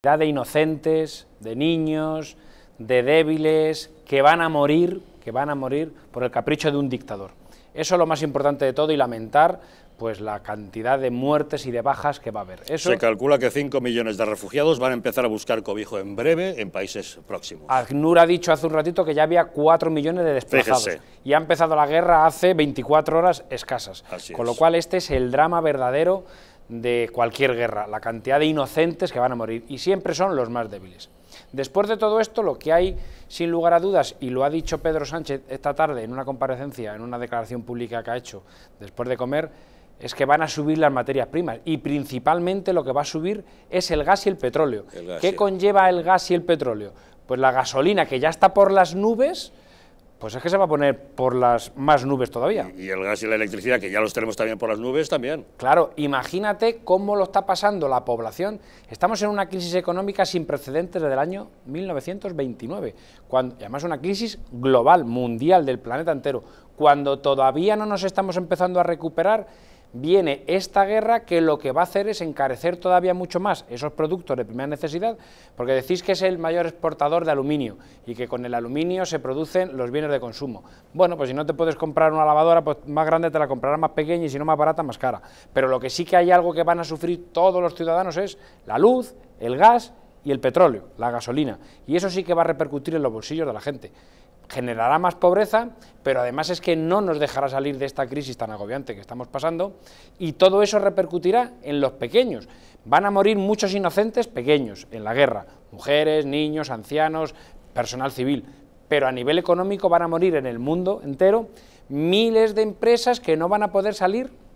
de inocentes, de niños, de débiles, que van a morir, que van a morir por el capricho de un dictador. Eso es lo más importante de todo y lamentar pues la cantidad de muertes y de bajas que va a haber. Se calcula que 5 millones de refugiados van a empezar a buscar cobijo en breve en países próximos. ACNUR ha dicho hace un ratito que ya había 4 millones de desplazados y ha empezado la guerra hace 24 horas escasas. con lo cual este es el drama verdadero de cualquier guerra, la cantidad de inocentes que van a morir, y siempre son los más débiles. Después de todo esto, lo que hay, sin lugar a dudas, y lo ha dicho Pedro Sánchez esta tarde en una comparecencia, en una declaración pública que ha hecho después de comer, es que van a subir las materias primas y principalmente lo que va a subir es el gas y el petróleo. ¿Qué conlleva el gas y el petróleo? Pues la gasolina que ya está por las nubes, pues es que se va a poner por las más nubes todavía. Y, el gas y la electricidad, que ya los tenemos también por las nubes, también. Claro, imagínate cómo lo está pasando la población. Estamos en una crisis económica sin precedentes desde el año 1929, cuando, y además una crisis global, mundial, del planeta entero cuando todavía no nos estamos empezando a recuperar, viene esta guerra que lo que va a hacer es encarecer todavía mucho más esos productos de primera necesidad, porque decís que es el mayor exportador de aluminio y que con el aluminio se producen los bienes de consumo. Bueno, pues si no te puedes comprar una lavadora, pues más grande te la comprarás más pequeña y si no más barata, más cara. Pero lo que sí que hay algo que van a sufrir todos los ciudadanos es la luz, el gas y el petróleo, la gasolina. Y eso sí que va a repercutir en los bolsillos de la gente generará más pobreza, pero además es que no nos dejará salir de esta crisis tan agobiante que estamos pasando y todo eso repercutirá en los pequeños. Van a morir muchos inocentes pequeños en la guerra, mujeres, niños, ancianos, personal civil, pero a nivel económico van a morir en el mundo entero miles de empresas que no van a poder salir